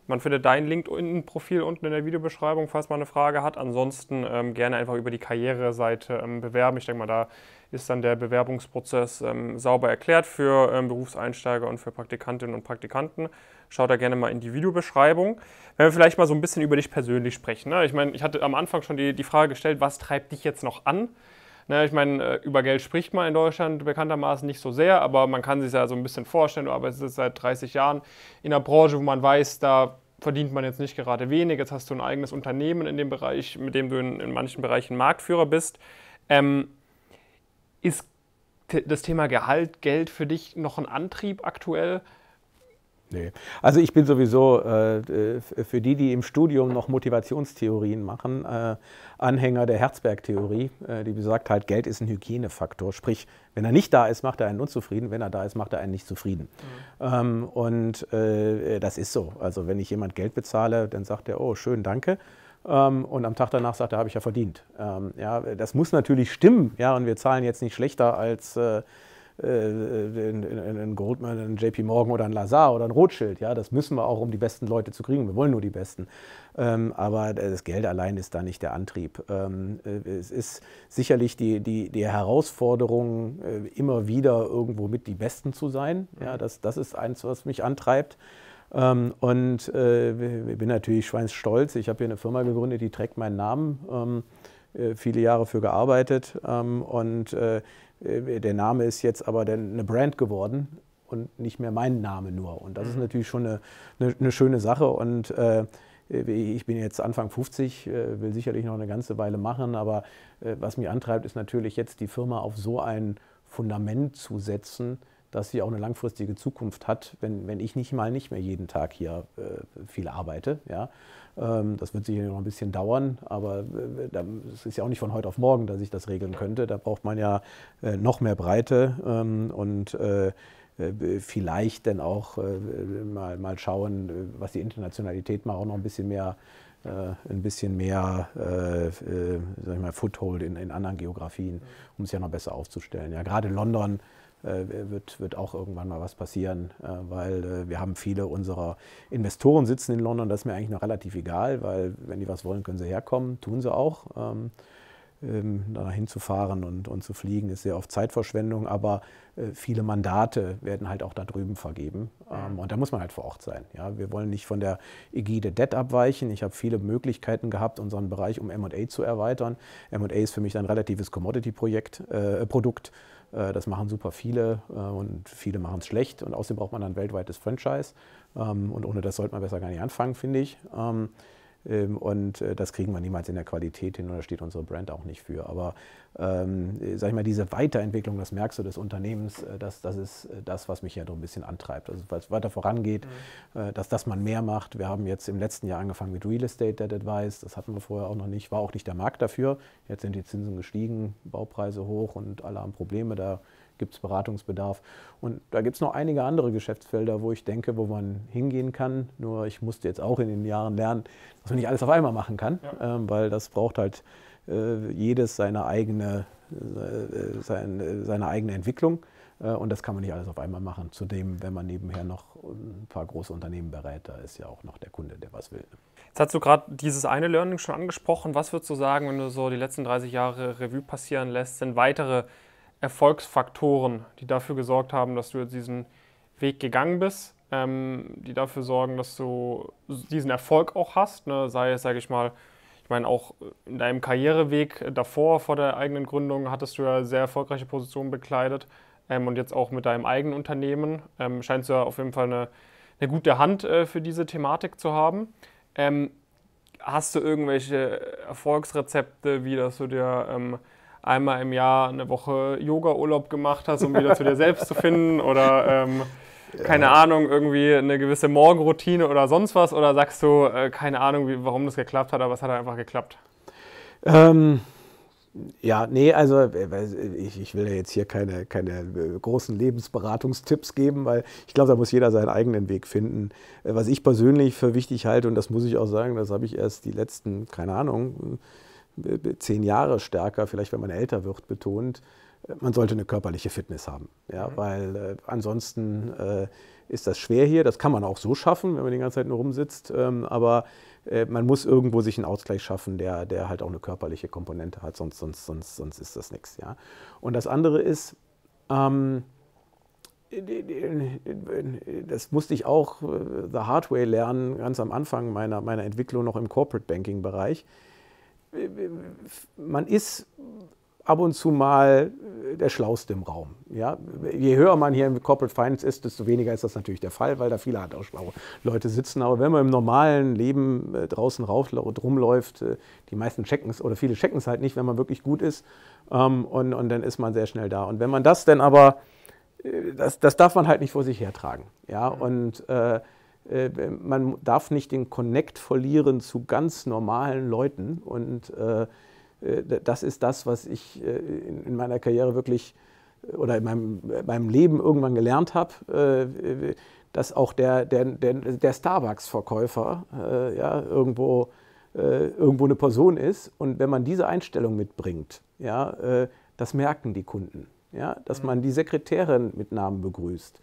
man findet dein LinkedIn-Profil unten in der Videobeschreibung, falls man eine Frage hat. Ansonsten ähm, gerne einfach über die Karriereseite ähm, bewerben. Ich denke mal, da ist dann der Bewerbungsprozess ähm, sauber erklärt für ähm, Berufseinsteiger und für Praktikantinnen und Praktikanten. Schaut da gerne mal in die Videobeschreibung. Wenn wir vielleicht mal so ein bisschen über dich persönlich sprechen. Ne? Ich meine, ich hatte am Anfang schon die, die Frage gestellt, was treibt dich jetzt noch an? Ne, ich meine, äh, über Geld spricht man in Deutschland bekanntermaßen nicht so sehr, aber man kann sich ja so ein bisschen vorstellen, du arbeitest seit 30 Jahren in einer Branche, wo man weiß, da verdient man jetzt nicht gerade wenig. Jetzt hast du ein eigenes Unternehmen in dem Bereich, mit dem du in, in manchen Bereichen Marktführer bist. Ähm, ist das Thema Gehalt, Geld für dich noch ein Antrieb aktuell? Nee. Also ich bin sowieso äh, für die, die im Studium noch Motivationstheorien machen, äh, Anhänger der Herzberg-Theorie, äh, die besagt halt, Geld ist ein Hygienefaktor. Sprich, wenn er nicht da ist, macht er einen unzufrieden, wenn er da ist, macht er einen nicht zufrieden. Mhm. Ähm, und äh, das ist so. Also wenn ich jemand Geld bezahle, dann sagt er, oh, schön, danke. Ähm, und am Tag danach sagt er, habe ich ja verdient. Ähm, ja, das muss natürlich stimmen. Ja, und wir zahlen jetzt nicht schlechter als äh, äh, ein Goldman, ein JP Morgan oder ein Lazar oder ein Rothschild. Ja, das müssen wir auch, um die besten Leute zu kriegen. Wir wollen nur die besten. Ähm, aber das Geld allein ist da nicht der Antrieb. Ähm, äh, es ist sicherlich die, die, die Herausforderung, äh, immer wieder irgendwo mit die Besten zu sein. Ja, mhm. das, das ist eins, was mich antreibt. Ähm, und äh, ich bin natürlich schweinsstolz. Ich habe hier eine Firma gegründet, die trägt meinen Namen. Ähm, viele Jahre für gearbeitet ähm, und äh, äh, der Name ist jetzt aber dann eine Brand geworden und nicht mehr mein Name nur. Und das ist mhm. natürlich schon eine, eine, schöne Sache. Und äh, äh ich bin jetzt Anfang 50, äh, will sicherlich noch eine ganze Weile machen, aber äh, was mich antreibt, ist natürlich jetzt die Firma auf so ein Fundament zu setzen, dass sie auch eine langfristige Zukunft hat, wenn, wenn ich nicht mal nicht mehr jeden Tag hier äh, viel arbeite. Ja? Ähm, das wird sicherlich noch ein bisschen dauern, aber äh, es äh, ist ja auch nicht von heute auf morgen, dass ich das regeln könnte. Da braucht man ja äh, noch mehr Breite ähm, und äh, äh, vielleicht dann auch mal, mal schauen, was die Internationalität mal auch noch ein bisschen mehr ein bisschen mehr äh, äh, mal, Foothold in, in anderen Geografien, um es ja noch besser aufzustellen. Ja, gerade London äh, wird, wird auch irgendwann mal was passieren, äh, weil äh, wir haben viele unserer Investoren sitzen in London. Das ist mir eigentlich noch relativ egal, weil wenn die was wollen, können sie herkommen, tun sie auch. Ähm, ähm da hinzufahren und, und zu fliegen ist sehr oft Zeitverschwendung, aber äh, viele Mandate werden halt auch da drüben vergeben ähm, und da muss man halt vor Ort sein. Ja? Wir wollen nicht von der Ägide Debt abweichen. Ich habe viele Möglichkeiten gehabt, unseren Bereich um M&A zu erweitern. M&A ist für mich ein relatives Commodity-Produkt. Äh, äh, das machen super viele äh, und viele machen es schlecht. Und außerdem braucht man ein weltweites Franchise. Ähm, und ohne das sollte man besser gar nicht anfangen, finde ich. Ähm, ähm, und äh, das kriegen wir niemals in der Qualität hin und da steht unsere Brand auch nicht für. Aber ähm, sag ich mal, diese Weiterentwicklung, das merkst du des Unternehmens, äh, das, das ist äh, das, was mich ja so ein bisschen antreibt. Also weil es weiter vorangeht, mhm. dass das man mehr macht. Wir haben jetzt im letzten Jahr angefangen mit Real Estate Debt Advice, das hatten wir vorher auch noch nicht, war auch nicht der Markt dafür. Jetzt sind die Zinsen gestiegen, Baupreise hoch und alle haben Probleme da gibt es Beratungsbedarf. Und da gibt es noch einige andere Geschäftsfelder, wo ich denke, wo man hingehen kann. Nur ich musste jetzt auch in den Jahren lernen, dass man nicht alles auf einmal machen kann, ja. ähm, weil das braucht halt äh, jedes seine eigene, äh, seine, seine eigene Entwicklung. Äh, und das kann man nicht alles auf einmal machen. Zudem, wenn man nebenher noch ein paar große Unternehmen berät, da ist ja auch noch der Kunde, der was will. Jetzt hast du gerade dieses eine Learning schon angesprochen. Was würdest du sagen, wenn du so die letzten 30 Jahre Revue passieren lässt, sind weitere Erfolgsfaktoren, die dafür gesorgt haben, dass du jetzt diesen Weg gegangen bist, ähm, die dafür sorgen, dass du diesen Erfolg auch hast, ne? sei es, sage ich mal, ich meine, auch in deinem Karriereweg davor, vor der eigenen Gründung, hattest du ja sehr erfolgreiche Positionen bekleidet ähm, und jetzt auch mit deinem eigenen Unternehmen ähm, scheinst du ja auf jeden Fall eine, eine gute Hand äh, für diese Thematik zu haben. Ähm, hast du irgendwelche Erfolgsrezepte, wie dass du dir ähm, einmal im Jahr eine Woche Yoga-Urlaub gemacht hast, um wieder zu dir selbst zu finden oder ähm, keine Ahnung, irgendwie eine gewisse Morgenroutine oder sonst was? Oder sagst du, äh, keine Ahnung, wie, warum das geklappt hat, aber es hat halt einfach geklappt? Ähm, ja, nee, also äh, ich, ich, will ja jetzt hier keine, keine äh, großen Lebensberatungstipps geben, weil ich glaube, da muss jeder seinen eigenen Weg finden. Äh, was ich persönlich für wichtig halte, und das muss ich auch sagen, das habe ich erst die letzten, keine Ahnung, zehn Jahre stärker, vielleicht wenn man älter wird, betont, äh, man sollte eine körperliche Fitness haben. Ja, mhm. Weil äh, ansonsten äh, ist das schwer hier. Das kann man auch so schaffen, wenn man die ganze Zeit nur rumsitzt. Ähm, aber äh, man muss irgendwo sich einen Ausgleich schaffen, der, der halt auch eine körperliche Komponente hat. Sonst, sonst, sonst, sonst ist das nichts. Ja? Und das andere ist, ähm, äh, äh, das musste ich auch the hard way lernen, ganz am Anfang meiner, meiner Entwicklung noch im Corporate Banking-Bereich man ist ab und zu mal äh, der Schlauste im Raum. Ja? Je höher man hier im Corporate Finance ist, desto weniger ist das natürlich der Fall, weil da viele halt auch schlaue Leute sitzen. Aber wenn man im normalen Leben äh, draußen rauf, rumläuft, äh, die meisten checken es oder viele checken es halt nicht, wenn man wirklich gut ist. Ähm, und, und dann ist man sehr schnell da. Und wenn man das denn aber, das, das darf man halt nicht vor sich hertragen. Ja? Mhm. Und äh, äh, man darf nicht den Connect verlieren zu ganz normalen Leuten. Und äh, äh, das ist das, was ich in meiner Karriere wirklich oder in meinem, meinem Leben irgendwann gelernt habe, dass auch der, der, der, der Starbucks-Verkäufer ja, irgendwo, irgendwo eine Person ist. Und wenn man diese Einstellung mitbringt, ja, das merken die Kunden. Ja, dass mhm. man die Sekretärin mit Namen begrüßt.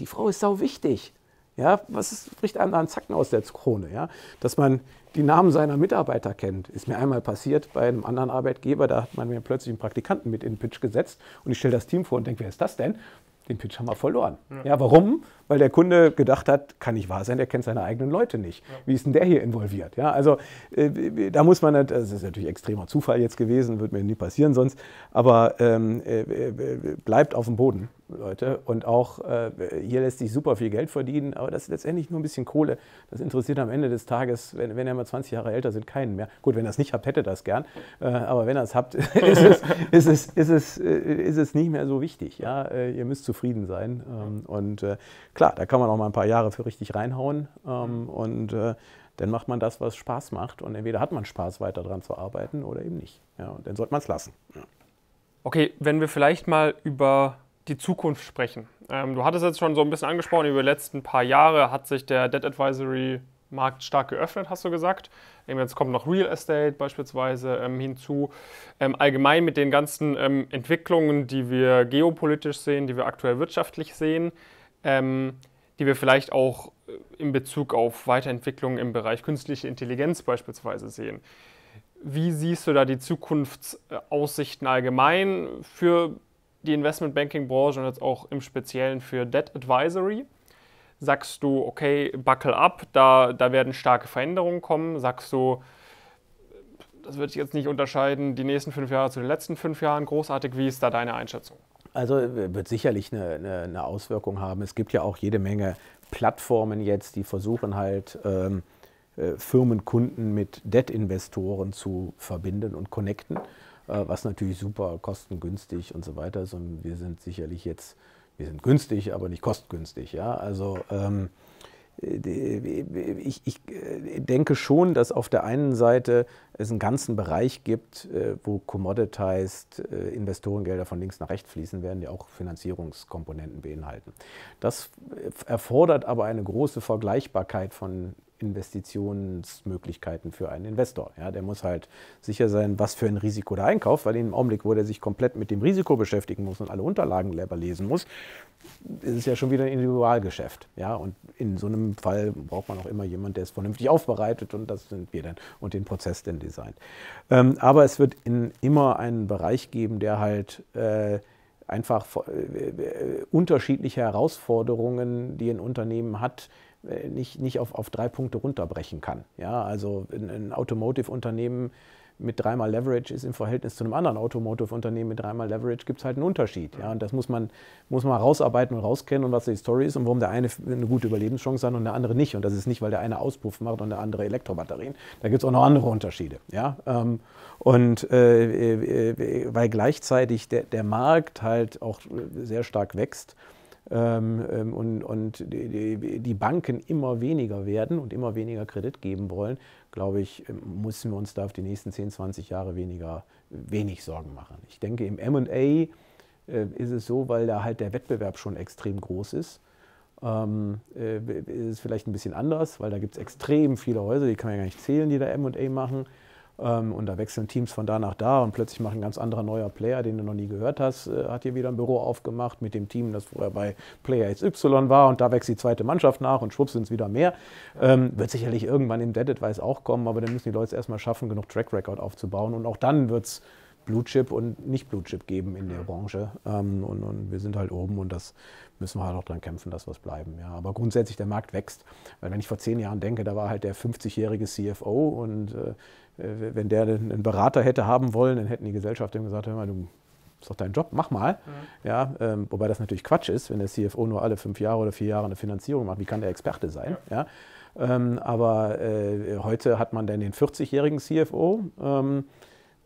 Die Frau ist sau wichtig. Ja, was ist, bricht einem da einen Zacken aus der Krone, ja? Dass man die Namen seiner Mitarbeiter kennt. Ist mir einmal passiert bei einem anderen Arbeitgeber, da hat man mir plötzlich einen Praktikanten mit in den Pitch gesetzt und ich stelle das Team vor und denke, wer ist das denn? Den Pitch haben wir verloren. Ja. ja. warum? Weil der Kunde gedacht hat, kann nicht wahr sein, der kennt seine eigenen Leute nicht. Ja. Wie ist denn der hier involviert? Ja, also äh, da muss man, nicht, das ist natürlich extremer Zufall jetzt gewesen, wird mir nie passieren sonst, aber ähm, äh, äh bleibt auf dem Boden Leute. Und auch äh, hier lässt sich super viel Geld verdienen, aber das ist letztendlich nur ein bisschen Kohle. Das interessiert am Ende des Tages, wenn, wenn ihr mal 20 Jahre älter sind, keinen mehr. Gut, wenn ihr es nicht habt, hättet ihr das gern. Äh, aber wenn ihr es habt, (laughs) ist, es, ist, es, ist, es, äh, ist es nicht mehr so wichtig. Ja? Äh, ihr müsst zufrieden sein. Ähm, und äh, klar, da kann man auch mal ein paar Jahre für richtig reinhauen. Ähm, und äh, dann macht man das, was Spaß macht. Und entweder hat man Spaß, weiter daran zu arbeiten oder eben nicht. Ja? Und dann sollte man es lassen. Ja. Okay, wenn wir vielleicht mal über die Zukunft sprechen. Ähm, du hattest jetzt schon so ein bisschen angesprochen, über die letzten paar Jahre hat sich der Debt Advisory Markt stark geöffnet, hast du gesagt. jetzt kommt noch Real Estate beispielsweise ähm, hinzu. Ähm, allgemein mit den ganzen ähm, Entwicklungen, die wir geopolitisch sehen, die wir aktuell wirtschaftlich sehen, ähm, die wir vielleicht auch äh, in Bezug auf Weiterentwicklungen im Bereich künstliche Intelligenz beispielsweise sehen. Wie siehst du da die Zukunftsaussichten allgemein für die Investmentbanking-Branche und jetzt auch im Speziellen für Debt Advisory? Sagst du, okay, buckle up, da, da werden starke Veränderungen kommen? Sagst du, das würde ich jetzt nicht unterscheiden, die nächsten fünf Jahre zu den letzten fünf Jahren großartig. Wie ist da deine Einschätzung? Also wird sicherlich eine, eine, eine Auswirkung haben. Es gibt ja auch jede Menge Plattformen jetzt, die versuchen halt, ähm, äh, Firmenkunden mit Debt-Investoren zu verbinden und connecten. Äh, was natürlich super kostengünstig und so weiter ist. Und wir sind sicherlich jetzt, wir sind günstig, aber nicht kostengünstig. Ja? Also ähm, ich, ich, äh, denke schon, dass auf der einen Seite es einen ganzen Bereich gibt, äh, wo commoditized Investorengelder von links nach rechts fließen werden, die auch Finanzierungskomponenten beinhalten. Das erfordert aber eine große Vergleichbarkeit von Investitionsmöglichkeiten für einen Investor. Ja, der muss halt sicher sein, was für ein Risiko der einkauft, weil im Augenblick, wo der sich komplett mit dem Risiko beschäftigen muss und alle Unterlagen selber lesen muss, ist es ja schon wieder ein Individualgeschäft. Ja, und in so einem Fall braucht man auch immer jemanden, der es vernünftig aufbereitet und das sind wir dann und den Prozess denn designt. Ähm, aber es wird in, immer einen Bereich geben, der halt äh, einfach äh, äh, äh, unterschiedliche Herausforderungen, die ein Unternehmen hat, äh, nicht, nicht auf, auf drei Punkte runterbrechen kann. Ja, also ein, ein Automotive-Unternehmen mit dreimal Leverage ist im Verhältnis zu einem anderen Automotive-Unternehmen mit dreimal Leverage gibt es halt einen Unterschied. Ja, und das muss man, muss man rausarbeiten und rauskennen und was die Story ist und warum der eine eine gute Überlebenschance hat und der andere nicht. Und das ist nicht, weil der eine Auspuff macht und der andere Elektrobatterien. Da gibt es auch noch andere Unterschiede. Ja, ähm, und äh, äh, äh, weil gleichzeitig der, der Markt halt auch sehr stark wächst. Ähm, ähm, und, und die, die Banken immer weniger werden und immer weniger Kredit geben wollen, glaube ich, ähm, müssen wir uns da auf die nächsten 10, 20 Jahre weniger, wenig Sorgen machen. Ich denke, im MA äh, ist es so, weil da halt der Wettbewerb schon extrem groß ist. Ähm, äh, ist es vielleicht ein bisschen anders, weil da gibt es extrem viele Häuser, die kann man ja gar nicht zählen, die da MA machen. Ähm, und da wechseln Teams von da nach da und plötzlich macht ein ganz anderer neuer Player, den du noch nie gehört hast, äh, hat hier wieder ein Büro aufgemacht mit dem Team, das vorher bei Player XY war und da wächst die zweite Mannschaft nach und schwupps sind es wieder mehr. Ähm, wird sicherlich irgendwann im Dead Advice auch kommen, aber dann müssen die Leute es erstmal schaffen, genug Track Record aufzubauen und auch dann wird es Blue Chip und nicht Blue Chip geben in der Branche. Ähm, und, und, wir sind halt oben und das müssen wir halt auch dran kämpfen, dass wir es bleiben. Ja. Aber grundsätzlich, der Markt wächst. Weil wenn ich vor zehn Jahren denke, da war halt der 50-jährige CFO und äh, äh, wenn der einen Berater hätte haben wollen, dann hätten die Gesellschaften ihm gesagt, hör mal, du ist doch dein Job, mach mal. Mhm. Ja, ähm, wobei das natürlich Quatsch ist, wenn der CFO nur alle fünf Jahre oder vier Jahre eine Finanzierung macht, wie kann der Experte sein? Ja. ja? Ähm, aber äh, heute hat man dann den 40-jährigen CFO, ähm,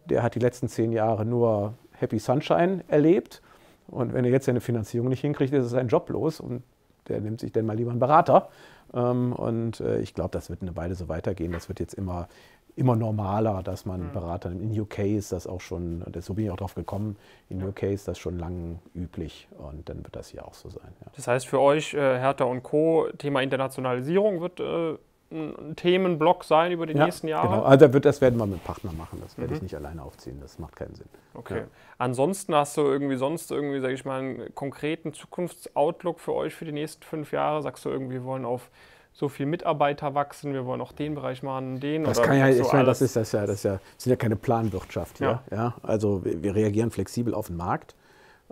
der hat die letzten zehn Jahre nur Happy Sunshine erlebt. Und wenn er jetzt seine Finanzierung nicht hinkriegt, ist es sein Job los und der nimmt sich dann mal lieber einen Berater. Ähm, und äh, ich glaube, das wird eine Weile so weitergehen. Das wird jetzt immer immer normaler, dass man hm. Berater nimmt. In UK ist das auch schon, so bin ich auch drauf gekommen, in ja. UK ist das schon lang üblich und dann wird das hier auch so sein. Ja. Das heißt für euch, äh, Hertha und Co., Thema Internationalisierung wird äh, ein Themenblock sein über die ja, nächsten Jahre? Genau, also wird, das werden wir mit Partnern machen, das mhm. werde ich mhm. nicht alleine aufziehen, das macht keinen Sinn. Okay. Ansonsten hast du irgendwie sonst irgendwie, sage ich mal, einen konkreten Zukunftsoutlook für euch für die nächsten fünf Jahre? Sagst du irgendwie, wir wollen auf so viel Mitarbeiter wachsen, wir wollen auch den Bereich machen, den. Das kann ja, so ich meine, das ist das ja, das ist ja, das sind ja keine Planwirtschaft hier. Ja. ja? Also wir, wir, reagieren flexibel auf den Markt.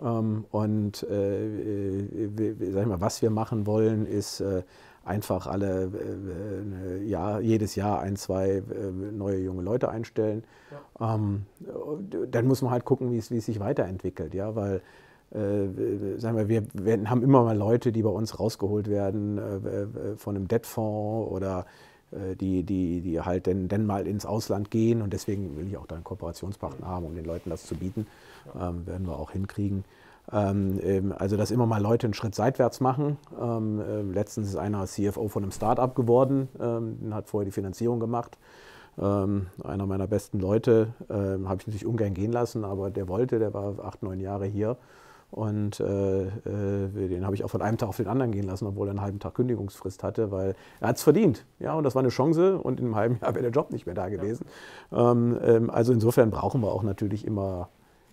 Ähm, und äh, äh sag ich mal, was wir machen wollen, ist äh, einfach alle äh, äh Jahr, jedes Jahr ein, zwei äh, neue junge Leute einstellen. Ja. Ähm, dann muss man halt gucken, wie es sich weiterentwickelt, ja, weil äh, sagen wir, wir werden, haben immer mal Leute, die bei uns rausgeholt werden äh, äh von einem Debtfonds oder äh, die, die, die halt dann, dann mal ins Ausland gehen. Und deswegen will ich auch da einen Kooperationspartner haben, um den Leuten das zu bieten. Ähm, werden wir auch hinkriegen. Ähm, ähm, also, dass immer mal Leute einen Schritt seitwärts machen. Ähm, ähm letztens ist einer CFO von einem Startup geworden, ähm, hat vorher die Finanzierung gemacht. Ähm, einer meiner besten Leute, ähm, habe ich natürlich ungern gehen lassen, aber der wollte, der war acht, neun Jahre hier und äh, äh, den habe ich auch von einem Tag auf den anderen gehen lassen, obwohl er einen halben Tag Kündigungsfrist hatte, weil er hat es verdient. Ja, und das war eine Chance und in einem halben Jahr wäre der Job nicht mehr da gewesen. Ja. Ähm, ähm, also insofern brauchen wir auch natürlich immer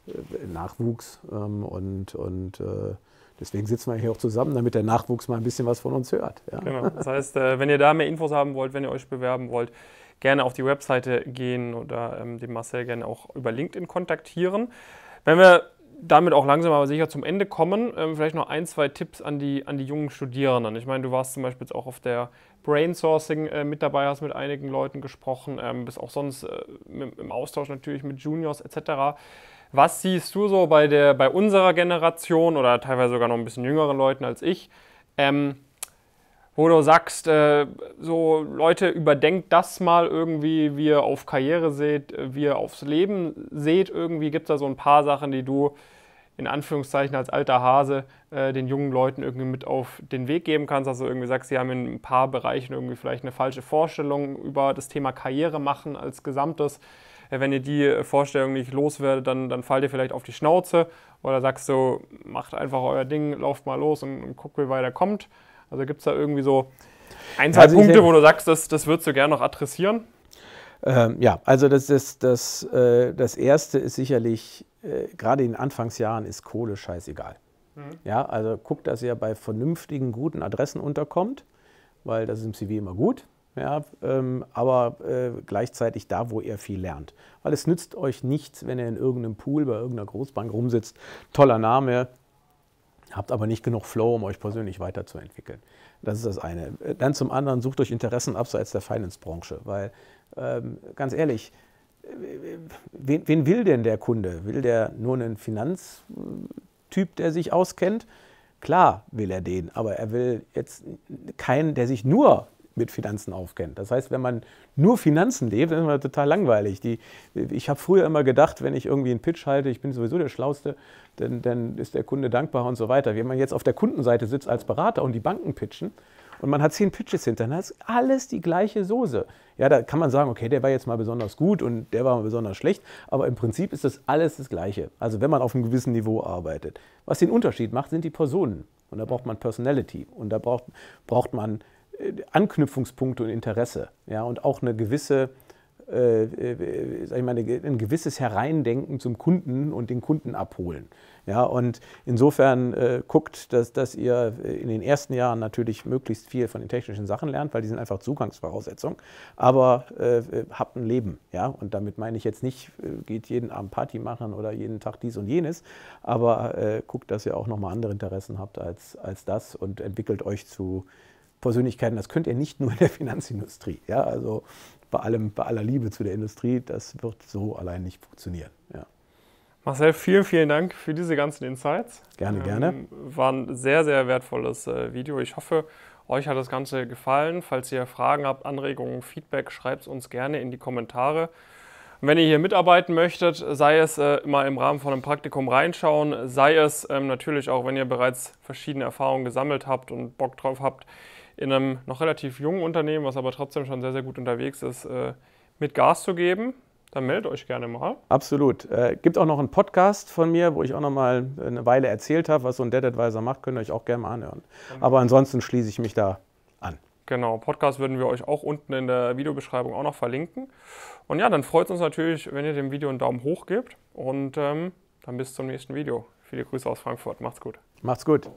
äh, Nachwuchs ähm, und, und äh, Deswegen sitzen wir hier auch zusammen, damit der Nachwuchs mal ein bisschen was von uns hört. Ja. Genau. (laughs) Das heißt, äh, wenn ihr da mehr Infos haben wollt, wenn ihr euch bewerben wollt, gerne auf die Webseite gehen oder ähm, den Marcel gerne auch über LinkedIn kontaktieren. Wenn wir damit auch langsam aber sicher zum Ende kommen. Ähm, vielleicht noch ein, zwei Tipps an die, an die jungen Studierenden. Ich meine, du warst zum Beispiel jetzt auch auf der Brainsourcing äh, mit dabei, hast mit einigen Leuten gesprochen, ähm, bist auch sonst äh, im Austausch natürlich mit Juniors etc. Was siehst du so bei, der, bei unserer Generation oder teilweise sogar noch ein bisschen jüngeren Leuten als ich? Ähm, wo du sagst, äh, so Leute, überdenkt das mal irgendwie, wie ihr auf Karriere seht, äh, wie ihr aufs Leben seht. Irgendwie gibt es da so ein paar Sachen, die du in Anführungszeichen als alter Hase äh, den jungen Leuten irgendwie mit auf den Weg geben kannst, dass du irgendwie sagst, sie haben in ein paar Bereichen irgendwie vielleicht eine falsche Vorstellung über das Thema Karriere machen als Gesamtes. Äh, wenn ihr die Vorstellung nicht loswerdet, dann, dann fallt ihr vielleicht auf die Schnauze oder sagst so, macht einfach euer Ding, lauft mal los und, und guckt, wie weiter kommt. Also gibt es da irgendwie so ein, zwei also Punkte, wo du sagst, das, das würdest du gerne noch adressieren? Ähm, ja, also das, das, das, äh, das Erste ist sicherlich, äh, gerade in den Anfangsjahren ist Kohle scheißegal. Mhm. Ja, also guckt, dass ihr bei vernünftigen, guten Adressen unterkommt, weil das ist im CV immer gut. Ja, ähm, aber äh, gleichzeitig da, wo ihr viel lernt. Weil es nützt euch nichts, wenn ihr in irgendeinem Pool bei irgendeiner Großbank rumsitzt. Toller Name, habt aber nicht genug Flow, um euch persönlich weiterzuentwickeln. Das ist das eine. Äh, dann zum anderen, sucht euch Interessen abseits der Finance-Branche, weil ähm, ganz ehrlich, äh, wen, wen, will denn der Kunde? Will der nur einen Finanztyp, der sich auskennt? Klar will er den, aber er will jetzt keinen, der sich nur mit Finanzen aufkennt. Das heißt, wenn man nur Finanzen lebt, dann ist man total langweilig. Die, ich habe früher immer gedacht, wenn ich irgendwie einen Pitch halte, ich bin sowieso der Schlauste, dann, dann ist der Kunde dankbar und so weiter. Wenn man jetzt auf der Kundenseite sitzt als Berater und die Banken pitchen, und man hat zehn Pitches hinter, dann ist alles die gleiche Soße. Ja, da kann man sagen, okay, der war jetzt mal besonders gut und der war mal besonders schlecht, aber im Prinzip ist das alles das Gleiche. Also wenn man auf einem gewissen Niveau arbeitet. Was den Unterschied macht, sind die Personen. Und da braucht man Personality und da braucht, braucht man Anknüpfungspunkte und Interesse ja, und auch eine gewisse, äh, äh sag ich mal, ein gewisses Hereindenken zum Kunden und den Kunden abholen. Ja, und insofern äh, guckt, dass, dass ihr in den ersten Jahren natürlich möglichst viel von den technischen Sachen lernt, weil die sind einfach Zugangsvoraussetzung. Aber äh, äh habt ein Leben. Ja? Und damit meine ich jetzt nicht, äh, geht jeden Abend Party machen oder jeden Tag dies und jenes, aber guckt, dass ihr auch nochmal andere Interessen habt als, als das und entwickelt euch zu Persönlichkeiten. Das könnt ihr nicht nur in der (laughs) Finanzindustrie. Ja? Also bei, allem, bei aller Liebe zu der Industrie, das wird so allein nicht funktionieren. Ja. Marcel, vielen, vielen Dank für diese ganzen Insights. Gerne, ähm, gerne. War ein sehr, sehr wertvolles äh, Video. Ich hoffe, euch hat das Ganze gefallen. Falls ihr Fragen habt, Anregungen, Feedback, schreibt es uns gerne in die Kommentare. Und wenn ihr hier mitarbeiten möchtet, sei es äh, mal im Rahmen von einem Praktikum reinschauen, sei es ähm, natürlich auch, wenn ihr bereits verschiedene Erfahrungen gesammelt habt und Bock drauf habt, in einem noch relativ jungen Unternehmen, was aber trotzdem schon sehr, sehr gut unterwegs ist, äh, mit Gas zu geben, dann meldet euch gerne mal. Absolut. Äh, gibt auch noch einen Podcast von mir, wo ich auch noch mal eine Weile erzählt habe, was so ein Dead Advisor macht, könnt ihr euch auch gerne mal anhören. Genau. Aber ansonsten schließe ich mich da an. Genau, Podcast würden wir euch auch unten in der Videobeschreibung auch noch verlinken. Und ja, dann freut es uns natürlich, wenn ihr dem Video einen Daumen hoch gebt. Und ähm, dann bis zum nächsten Video. Viele Grüße aus Frankfurt. Macht's gut. Macht's gut.